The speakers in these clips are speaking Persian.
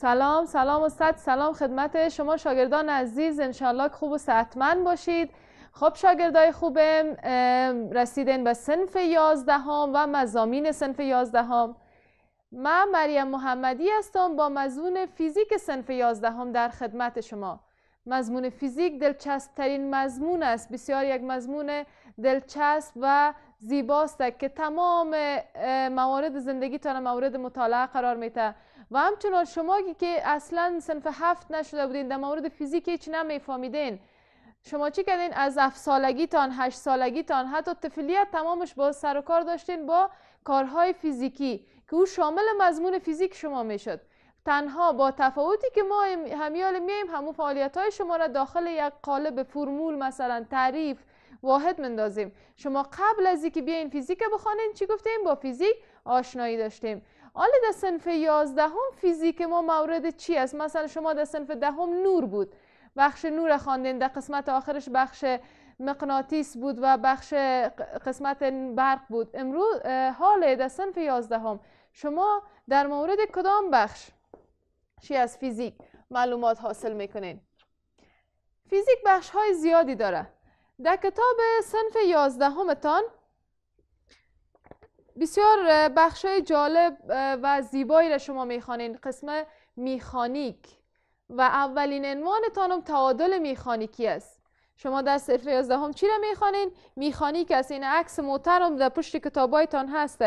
سلام سلام و سلام خدمت شما شاگردان عزیز انشالله خوب و سعتمند باشید خب شاگردای خوبم رسیدن به سنف یازدهم و مزامین سنف یازدهم من مریم محمدی هستم با مضمون فیزیک سنف یازدهم در خدمت شما مضمون فیزیک دلچسب ترین مضمون است بسیار یک مضمون دلچسب و زیباست که تمام موارد زندگی تا موارد مطالعه قرار میده و همچنان شما که اصلا صنف هفت نشده بودین در مورد فیزیک هیچ نمیفهمیدین شما چی کردین از هفت سالگیتان هشت سالگیتان حتی طفلیت تمامش با سر و کار داشتین با کارهای فیزیکی که او شامل مضمون فیزیک شما میشد تنها با تفاوتی که ما همیال میایم همون فعالیت های شما را داخل یک قالب فرمول مثلا تعریف واحد مندازیم شما قبل از اینکه بیاین فیزیک بخوانین چی گفتیم با فیزیک آشنایی داشتیم حالا در صنف یازدهم فیزیک ما مورد چی است مثلا شما در صنف دهم نور بود بخش نور خواندین در قسمت آخرش بخش مقناطیس بود و بخش قسمت برق بود امروز حال در صنف یازدهم شما در مورد کدام بخش چی از فیزیک معلومات حاصل میکنین فیزیک بخش های زیادی داره در کتاب صنف یازدهمتان بسیار های جالب و زیبایی را شما میخوانین قسم میخانیک و اولین عنوانتان هم تعادل میخانیکی است شما در صفر 11 هم چی را میخوانین میخانیک است این عکس هم در پشت کتابایتان هست.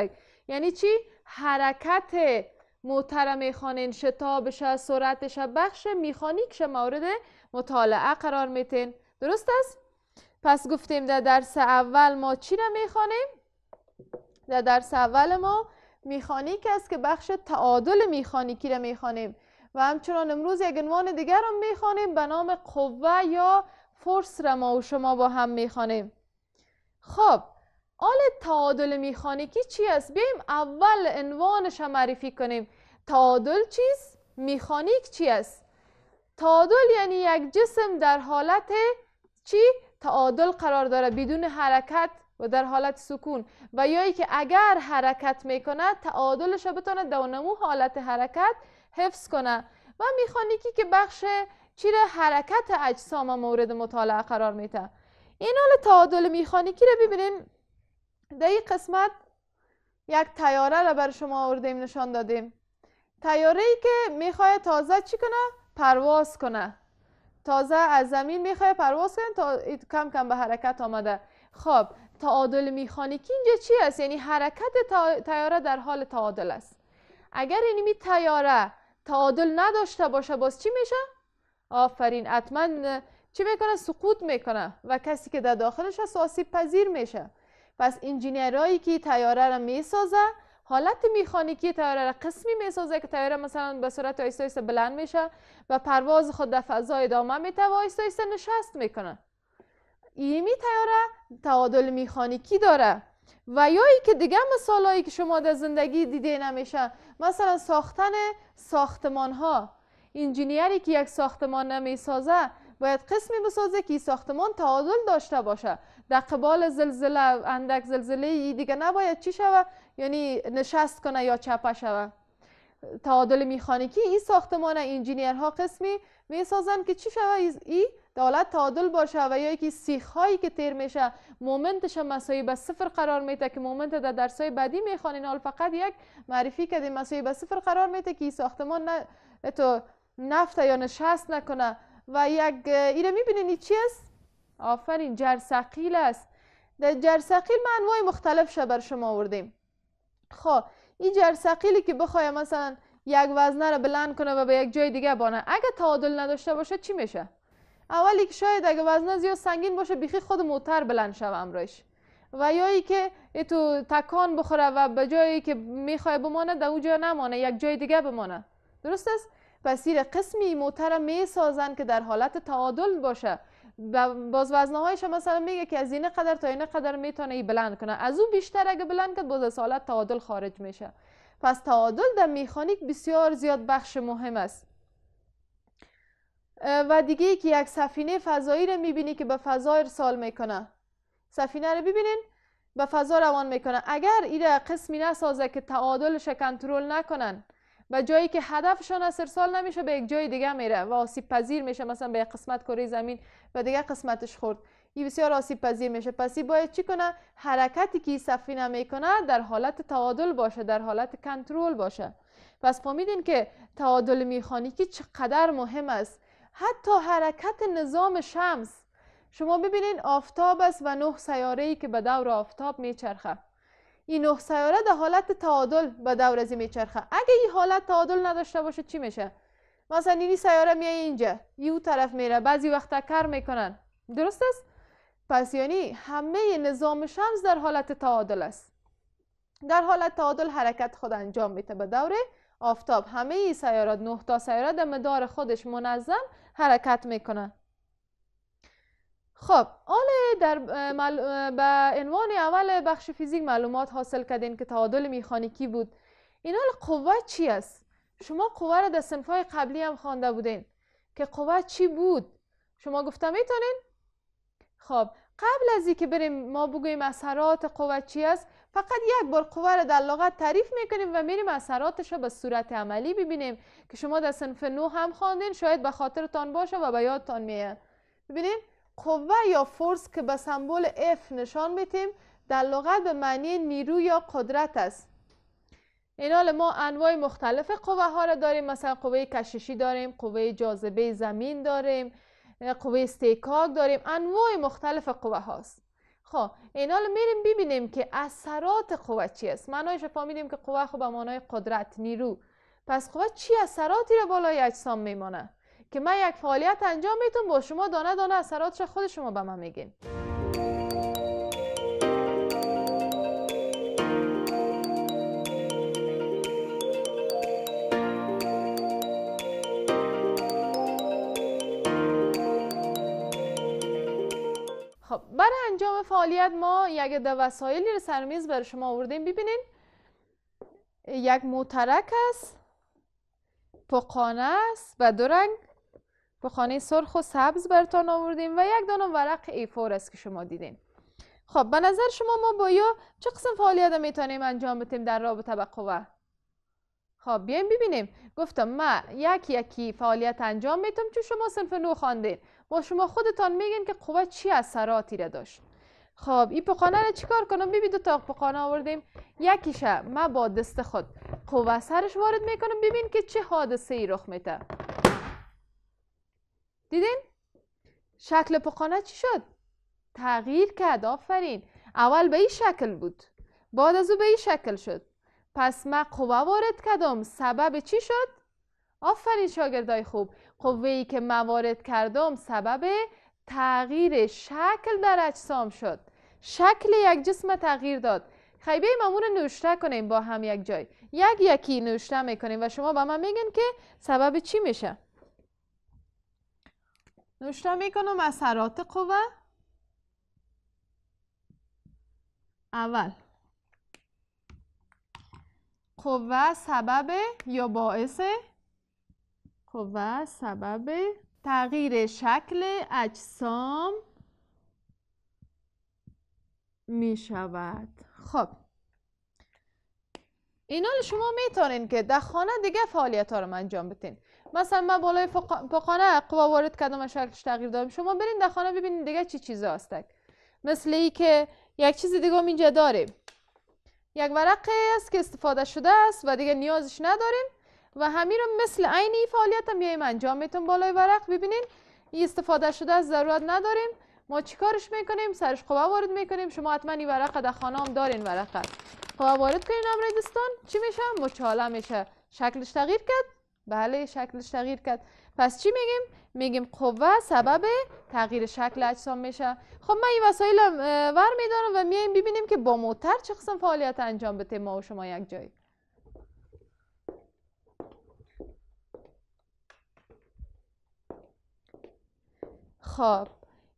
یعنی چی حرکت محترم میخوانین شتابش سرعتش بخش میخانیکش مورد مطالعه قرار میتین درست است پس گفتیم در درس اول ما چی را میخوانیم در درس اول ما میخانیک است که بخش تعادل میخانیکی را میخوانیم و همچنان امروز یک عنوان دیگر را میخوانیم به نام قوه یا فرس را ما و شما با هم میخوانیم خب آل تعادل میخانیکی چی است بیایم اول عنوانش را معرفی کنیم تعادل چیست میخانیک چی است تعادل یعنی یک جسم در حالت چی تعادل قرار داره بدون حرکت و در حالت سکون و یا که اگر حرکت میکنه، تعادلش بتونه بتواند دونمو حالت حرکت حفظ کنه و میخانیکی که بخش چیره حرکت اجسام مورد مطالعه قرار میته این حال تعادل میخانیکی رو ببینیم در این قسمت یک تیاره رو بر شما آوردیم نشان دادیم تیاره ای که میخواد تازه چی کنه پرواز کنه تازه از زمین میخواد پرواز کنه تا کم کم به حرکت آمده خب تعادل میخانیکی اینجا چی است یعنی حرکت تیاره در حال تعادل است اگر اینمی یعنی تیاره تعادل نداشته باشه باز چی میشه آفرین حتما چی میکنه سقوط میکنه و کسی که در داخلش هست آسیب پذیر میشه پس انجینیرهایی که تیاره را میسازه حالت میخانیکی تیاره را قسمی میسازه که تیاره مثلا به صورت آیست بلند میشه و پرواز خود در فضا ادامه میته نشست میکنه ایمی تیاره تعادل میخانیکی داره و یا ای که دیگه هایی که شما در زندگی دیده نمیشه مثلا ساختن ساختمان ها انجینیری که یک ساختمان نمیسازه باید قسمی بسازه که ساختمان تعادل داشته باشه در قبال زلزله اندک زلزله دیگه نباید چی شوه یعنی نشست کنه یا چپه شوه تعادل میخانیکی این ساختمان انجینیرها قسمی میسازن که چی شوه ای دولت تعادل باشه و یا که سیخ هایی که تیر میشه مومنتش مسایی به صفر قرار میده که مومنت در درس های بعدی میخوانین این فقط یک معرفی کردیم مساوی به صفر قرار میده که ساختمان نه تو نفت یا نشست نکنه و یک ایره میبینین این چی است آفرین جرسقیل است در جرسقیل ما انواع مختلف شه بر شما آوردیم خب این جرسقیلی که بخوای مثلا یک وزنه رو بلند کنه و به یک جای دیگه بانه اگه تعادل نداشته باشه چی میشه اولی که شاید اگه وزنه زیاد سنگین باشه بیخی خود موتر بلند شومرش و یا ای که تو تکان بخوره و به جایی که میخوای بمانه در اونجا نمانه یک جای دیگه بمانه درست است پس این قسمی موتر میسازن که در حالت تعادل باشه باز وزنه هایش مثلا میگه که از این قدر تا این قدر میتونه ای بلند کنه از اون بیشتر اگه بلند کرد باز از حالت تعادل خارج میشه پس تعادل در میخانیک بسیار زیاد بخش مهم است و دیگه که یک سفینه فضایی رو میبینی که به فضا ارسال میکنه سفینه رو ببینین به فضا روان میکنه اگر ایره قسمی نسازه که تعادلش کنترل نکنن و جایی که هدفشان از ارسال نمیشه به یک جای دیگه میره و آسیب پذیر میشه مثلا به یک قسمت کره زمین و دیگه قسمتش خورد این بسیار آسیب پذیر میشه پس باید چی کنه حرکتی که سفینه میکنه در حالت تعادل باشه در حالت کنترل باشه پس فهمیدین که تعادل میخانیکی چقدر مهم است حتی حرکت نظام شمس شما ببینین آفتاب است و نه سیاره ای که به دور آفتاب میچرخه این نه سیاره در حالت تعادل به دور از میچرخه اگه این حالت تعادل نداشته باشه چی میشه مثلا این سیاره میای اینجا یو طرف میره بعضی وقتا کار میکنن درست است پس یعنی همه نظام شمس در حالت تعادل است در حالت تعادل حرکت خود انجام میده به دور آفتاب همه سیارات نه تا سیاره در مدار خودش منظم حرکت میکنه خب حالا در به عنوان اول بخش فیزیک معلومات حاصل کردین که تعادل میخانیکی بود این حال قوه چی است شما قوه را در های قبلی هم خوانده بودین که قوه چی بود شما گفتم میتونین خب قبل از اینکه بریم ما بگوییم اثرات قوه چی است فقط یک بار قوه را در لغت تعریف میکنیم و میریم اثراتش را به صورت عملی ببینیم که شما در صنف نو هم خواندین شاید به تان باشه و به یادتان میه ببینیم قوه یا فورس که به سمبول F نشان میتیم در لغت به معنی نیرو یا قدرت است این ما انواع مختلف قوه ها را داریم مثلا قوه کششی داریم قوه جاذبه زمین داریم قوه استیکاک داریم انواع مختلف قوه هاست خب این میریم ببینیم که اثرات قوه چی است معنای فهمیدیم که قوه خب به معنای قدرت نیرو پس قوه چی اثراتی رو بالای اجسام میمانه که من یک فعالیت انجام میتونم با شما دانه دانه اثراتش خود شما به من میگین انجام فعالیت ما یک دو وسایلی رو سرمیز برای شما آوردیم ببینین یک موترک است پقانه است و دو رنگ پقانه سرخ و سبز برتان آوردیم و یک دانه ورق ایفور فور است که شما دیدین خب به نظر شما ما با یا چه قسم فعالیت میتونیم انجام بدیم در رابطه به قوه خب بیایم ببینیم گفتم ما یک یکی فعالیت انجام میتم چون شما صنف نو خواندین با شما خودتان میگین که قوه چی اثراتی را داشت خب این پخانه رو کار کنم ببین دو تا پخانه آوردیم یکیشه ما با دست خود قوه سرش وارد میکنم ببین که چه حادثه ای رخ میده دیدین شکل پخانه چی شد تغییر کرد آفرین اول به این شکل بود بعد از او به این شکل شد پس ما قوه وارد کردم سبب چی شد آفرین شاگردای خوب قوه ای که وارد کردم سبب تغییر شکل در اجسام شد شکل یک جسم تغییر داد خیلی بیاییم امور نوشته کنیم با هم یک جای یک یکی نوشته میکنیم و شما به من میگن که سبب چی میشه نوشته میکنم اثرات قوه اول قوه سبب یا باعث قوه سبب تغییر شکل اجسام می شود خب اینا شما میتونین که در خانه دیگه فعالیت ها رو انجام بتین مثلا من بالای پخانه قوا وارد کردم و شکلش تغییر دادم شما برین در خانه ببینین دیگه چی چیزا هستک مثل ای که یک چیز دیگه هم اینجا داریم یک ورقه است که استفاده شده است و دیگه نیازش نداریم و همین رو مثل عین این فعالیت هم بیایم انجام میتون بالای ورق ببینین این استفاده شده از ضرورت نداریم ما چیکارش میکنیم سرش قوه وارد میکنیم شما حتما این ورقه در خانه هم دارین ورقه قوه وارد کنین امر دوستان چی میشه مچاله میشه شکلش تغییر کرد بله شکلش تغییر کرد پس چی میگیم میگیم قوه سبب تغییر شکل اجسام میشه خب من این وسایل ور میدارم و میایم ببینیم که با موتر چه فعالیت انجام بده ما و شما یک جایی خب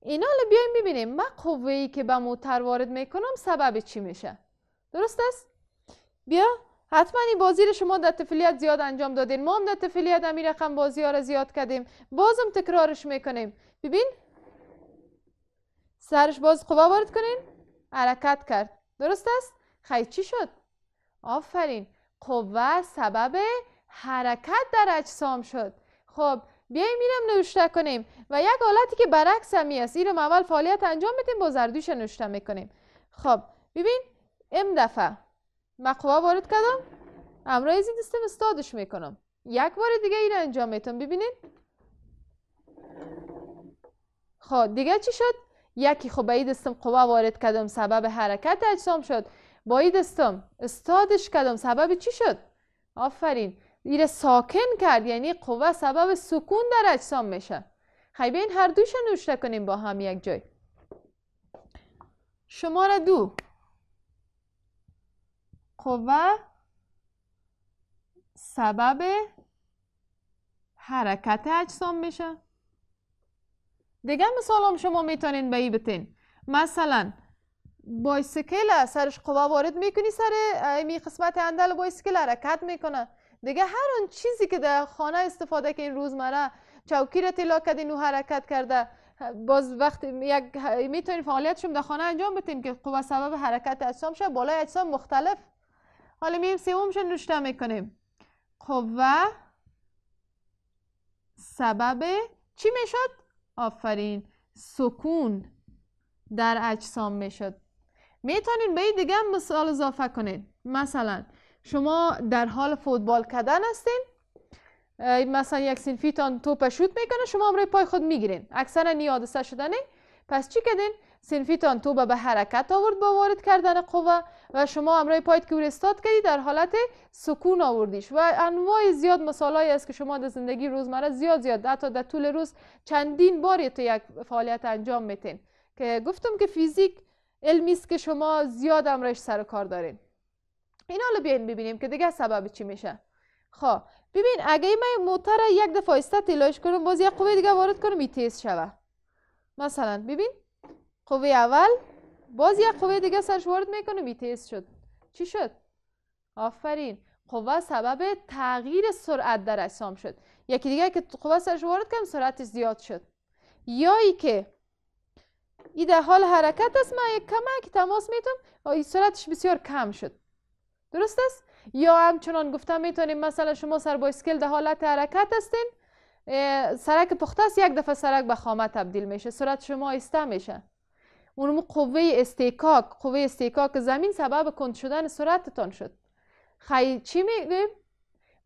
اینا رو بیایم ببینیم من قوه ای که به موتر وارد میکنم سبب چی میشه درست است بیا حتما این بازی رو شما در تفلیت زیاد انجام دادین ما هم در تفلیت همین رقم بازی ها رو زیاد کردیم بازم تکرارش میکنیم ببین سرش باز قوه وارد کنین حرکت کرد درست است خیلی چی شد آفرین قوه سبب حرکت در اجسام شد خب بیایم اینم نوشته کنیم و یک حالتی که برعکس همی است رو اول فعالیت انجام بدیم با زردوش نوشته میکنیم خب ببین ام دفعه مقوا وارد کردم امرای این دستم استادش میکنم یک بار دیگه این انجام میتون ببینین خب دیگه چی شد یکی خب به دستم قوا وارد کردم سبب حرکت اجسام شد با دستم استادش کردم سبب چی شد آفرین ایره ساکن کرد یعنی قوه سبب سکون در اجسام میشه خیلی خب این هر دوش نوشته کنیم با هم یک جای شماره دو قوه سبب حرکت اجسام میشه دیگه مثال هم شما میتونین به ای بتین مثلا بایسکل سرش قوه وارد میکنی سر این قسمت اندل بایسکل حرکت میکنه دیگه هر آن چیزی که در خانه استفاده که این روزمره چوکی را تلا کردین و حرکت کرده باز وقت یک میتونین فعالیتشون در خانه انجام بتین که قوه سبب حرکت اجسام شد بالای اجسام مختلف حالا سیوم رو نشته میکنیم قوه سبب چی میشد آفرین سکون در اجسام میشد میتونین به این دیگه مثال اضافه کنین مثلا شما در حال فوتبال کردن هستین مثلا یک سنفیتان توپ شوت میکنه شما هم پای خود میگیرین اکثرا نیادسته شدنه پس چی کردین سنفیتان توپ به حرکت آورد با وارد کردن قوه و شما امروی پایت که استاد کردی در حالت سکون آوردیش و انواع زیاد مثالایی است که شما در زندگی روزمره زیاد زیاد حتی در طول روز چندین بار تو یک فعالیت انجام میتین که گفتم که فیزیک علمی است که شما زیاد امرش سر کار دارین اینا حالا بیاین ببینیم که دیگه سبب چی میشه خب ببین اگه من موتر یک دفعه ایسته تلاش کنم باز یک قوه دیگه وارد کنم این تیز شوه مثلا ببین قوه اول باز یک قوه دیگه سرش وارد میکنم این تیز شد چی شد آفرین قوه سبب تغییر سرعت در اجسام شد یکی دیگه که قوه سرش وارد کنم سرعت زیاد شد یا ای که ای در حال حرکت است من یک کمک تماس میتونم این سرعتش بسیار کم شد درست است یا همچنان گفتم میتونیم مثلا شما سر بایسکل در حالت حرکت هستین سرک پخته است یک دفعه سرک به خامه تبدیل میشه سرعت شما ایسته میشه اون قوه استیکاک قوه استیکاک زمین سبب کند شدن سرعتتان شد خیلی چی میگیم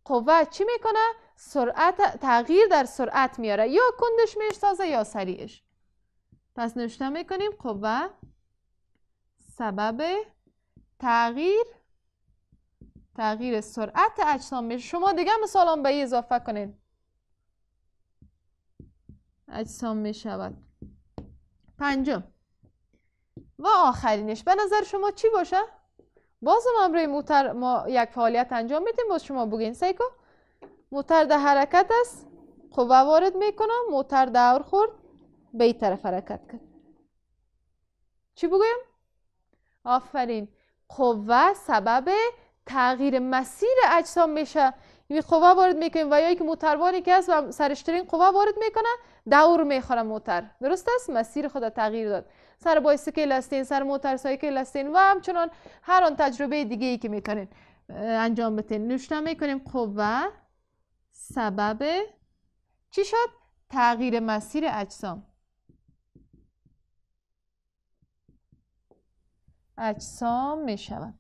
قوه چی میکنه سرعت تغییر در سرعت میاره یا کندش سازه یا سریعش پس نوشته میکنیم قوه سبب تغییر تغییر سرعت اجسام میشه. شما دیگه مثال هم به اضافه کنین. اجسام میشود. پنجم و آخرینش به نظر شما چی باشه؟ بازم امروی موتر ما یک فعالیت انجام میدیم باز شما بگین سیکو موتر در حرکت است قوه خب وارد میکنم موتر دور خورد به این طرف حرکت کرد چی بگویم؟ آفرین قوه خب سبب تغییر مسیر اجسام میشه این یعنی قوه وارد میکنیم و یا یک موتروانی که هست و سرشترین قوه وارد میکنه دور میخوره موتر درست است مسیر خود تغییر داد سر بایسکل هستین سر موتر سایکل هستین و همچنان هر آن تجربه دیگه ای که میکنین انجام بتین نوشته میکنیم قوه سبب چی شد تغییر مسیر اجسام اجسام میشود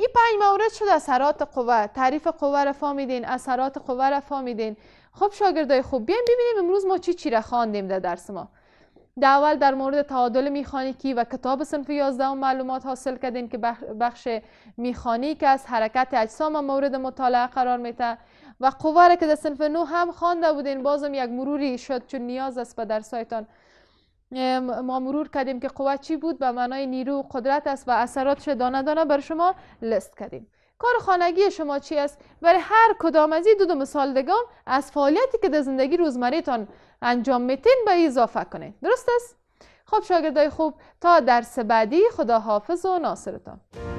این پنج مورد شد اثرات قوه تعریف قوه را فهمیدین اثرات قوه را فهمیدین خب شاگردای خوب بیاین ببینیم امروز ما چی چی را خواندیم در درس ما در اول در مورد تعادل میخانیکی و کتاب صنف 11 معلومات حاصل کردیم که بخش میخانیک از حرکت اجسام مورد مطالعه قرار میته و قوه را که در صنف 9 هم خوانده بودین بازم یک مروری شد چون نیاز است به درسایتان ما مرور کردیم که قوت چی بود به معنای نیرو و قدرت است و اثراتش دانه دانه بر شما لست کردیم کار خانگی شما چی است برای هر کدام از این دو, دو مثال دگان از فعالیتی که در زندگی روزمریتان انجام میتین به اضافه کنید درست است خب شاگردای خوب تا درس بعدی خدا حافظ و ناصرتان